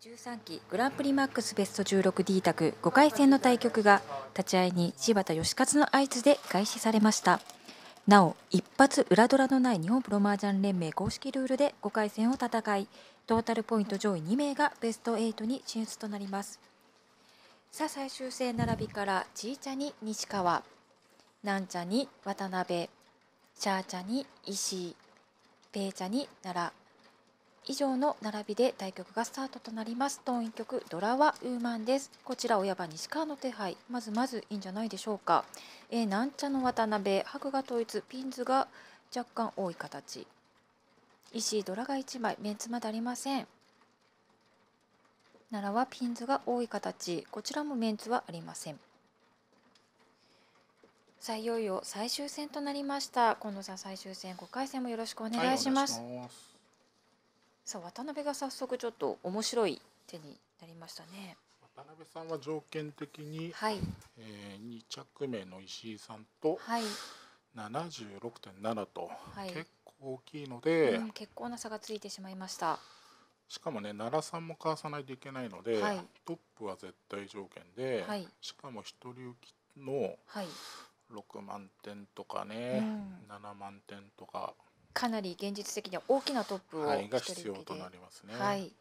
13期グランプリマックスベスト 16D 卓5回戦の対局が立ち会いに柴田義勝の合図で開始されましたなお一発裏ドラのない日本プロマージャン連盟公式ルールで5回戦を戦いトータルポイント上位2名がベスト8に進出となりますさあ最終戦並びからちいちゃに西川なんちゃに渡辺シャーちゃに石井ペーちゃに奈良以上の並びで対局がスタートとなります当院局ドラはウーマンですこちら親場西川の手配まずまずいいんじゃないでしょうか、えー、なんちゃの渡辺白が統一ピンズが若干多い形石井ドラが1枚メンツまでありません奈良はピンズが多い形こちらもメンツはありませんさあいよいよ最終戦となりました近藤さん最終戦5回戦もよろしくお願いします、はいさあ渡辺が早速ちょっと面白い手になりましたね。渡辺さんは条件的に、はい、えー、2着目の石井さんと、はい、76.7と、はい、結構大きいので、うん、結構な差がついてしまいましたしかもね奈良さんもかわさないといけないので、はい、トップは絶対条件で、はい、しかも一人浮きの6万点とかね、うん、7万点とかかなり現実的には大きなトップを、はい、が必要となりますね。はい、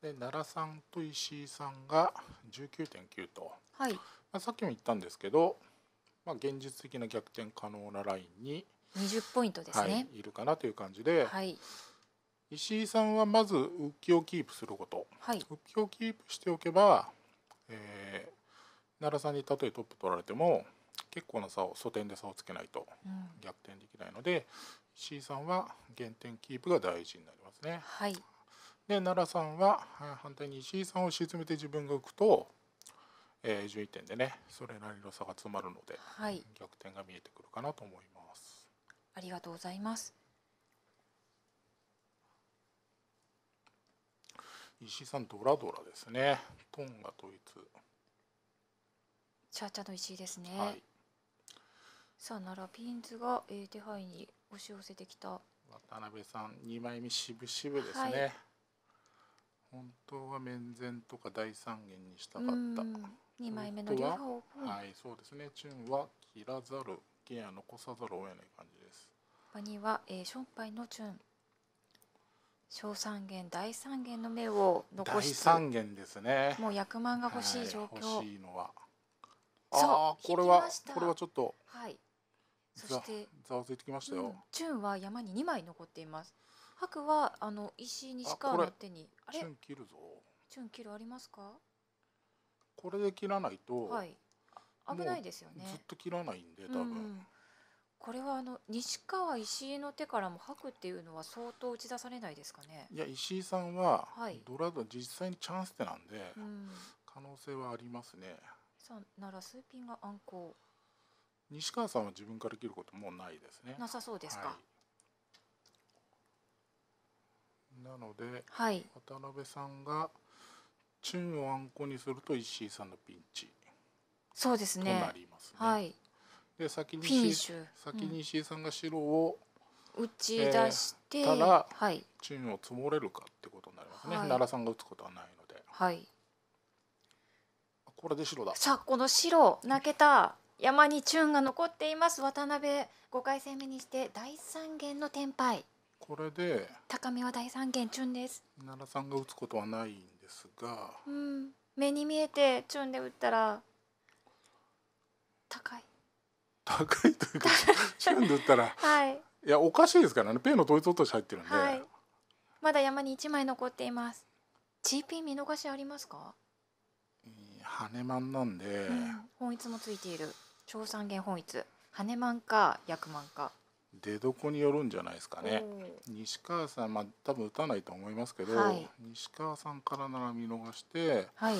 で奈良さんと石井さんが19.9と、はいまあ、さっきも言ったんですけど、まあ、現実的な逆転可能なラインに20ポイントですね、はい、いるかなという感じで、はい、石井さんはまず浮きをキープすること、はい、浮きをキープしておけば、えー、奈良さんにたとえトップ取られても結構な差を素点で差をつけないと逆転できないので、うん、C さんは原点キープが大事になりますね。はい、で奈良さんは反対に C さんを沈めて自分が浮くと、えー、11点でねそれなりの差が詰まるので、はい、逆転が見えてくるかなと思います。ありがとうございます。石井さんドラドラですね。トンがドイツ。チャーチャーの石井ですね。はいさあならピンズが、えー、手配に押し寄せてきた渡辺さん二枚目しぶしぶですね、はい、本当は面前とか大三元にしたかった二枚目の両方はいそうですねチュンは切らざる剣は残さざるを得ない感じです場には、えー、ションパイのチュン小三元大三元の目を残し大三元ですねもう役満が欲しい状況、はい、欲しいのはああこれはこれはちょっとはいそしてざわついてきましたよ、うん、チュンは山に2枚残っています白はあの石西川の手にあれチュン切るぞチュン切るありますかこれで切らないと、はい、危ないですよねずっと切らないんで多分、うん、これはあの西川石井の手からもくっていうのは相当打ち出されないですかねいや石井さんはドラド実際にチャンス手なんで、うん、可能性はありますねさならスーピンが暗行西川さんは自分から切ることもうないですね。なさそうですか。はい、なので、はい、渡辺さんがチュンをあんこにすると石井さんのピンチ、そうですね。となりますね。はい。で先に先に石井さんが白を、うん、打ち出して、えー、たら、はい、チュンを積もれるかってことになりますね。はい、奈良さんが打つことはないので。はい。これで白だ。さあこの白泣けた。山にチュンが残っています渡辺五回戦目にして第三元の天敗これで高見は第三元チュンです奈良さんが打つことはないんですが、うん、目に見えてチュンで打ったら高い高いというか チュンで打ったら、はい、いやおかしいですからねペイの統一落とし入ってるんで、はい、まだ山に一枚残っています GP 見逃しありますか羽マンなんで、うん、本一もついている超三元本一羽満か役満か出どこによるんじゃないですかね西川さんまあ多分打たないと思いますけど、はい、西川さんからなら見逃して、はい、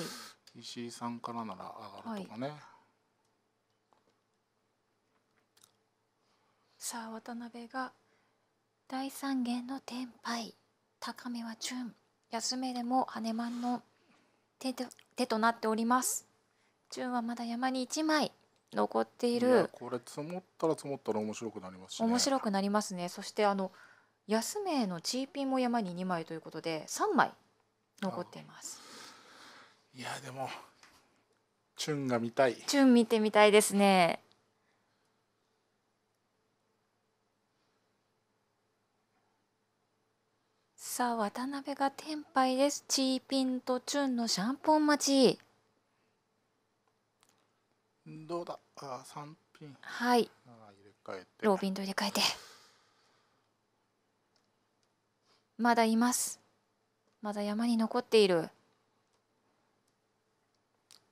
石井さんからなら上がるとかね、はい、さあ渡辺が第三元の天敗高めはチュン安めでも羽満の手と手となっておりますチュンはまだ山に一枚残っているこれ積もったら積もったら面白くなりますね面白くなりますねそしてあの安めのチーピンも山に2枚ということで3枚残っていますいやでもチュンが見たいチュン見てみたいですねさあ渡辺が天敗ですチーピンとチュンのシャンポン待ちどうだあ三ン。はい入れ替えてロービンと入れ替えてまだいますまだ山に残っている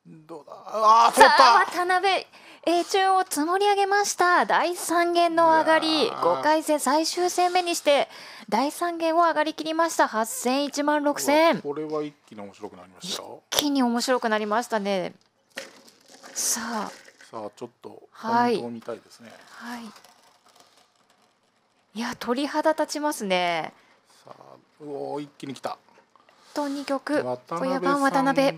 どうだあ取った渡辺 A 中を積もり上げました第三元の上がり5回戦最終戦目にして第三元を上がりきりました8000、1万6000これは一気に面白くなりました一気に面白くなりましたねさあさあちょっとポイントを見たいですねはい、はい、いや鳥肌立ちますねさあうお一気に来たと2曲小山渡辺